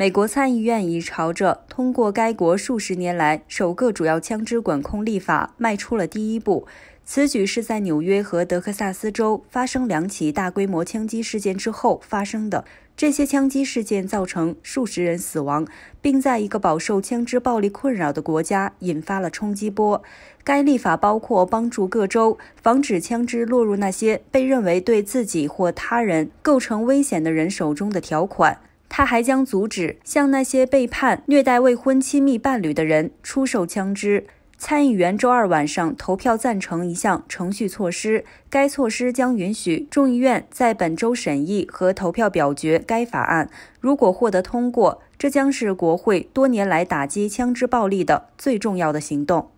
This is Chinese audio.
美国参议院已朝着通过该国数十年来首个主要枪支管控立法迈出了第一步。此举是在纽约和德克萨斯州发生两起大规模枪击事件之后发生的。这些枪击事件造成数十人死亡，并在一个饱受枪支暴力困扰的国家引发了冲击波。该立法包括帮助各州防止枪支落入那些被认为对自己或他人构成危险的人手中的条款。他还将阻止向那些被判虐待未婚亲密伴侣的人出售枪支。参议员周二晚上投票赞成一项程序措施，该措施将允许众议院在本周审议和投票表决该法案。如果获得通过，这将是国会多年来打击枪支暴力的最重要的行动。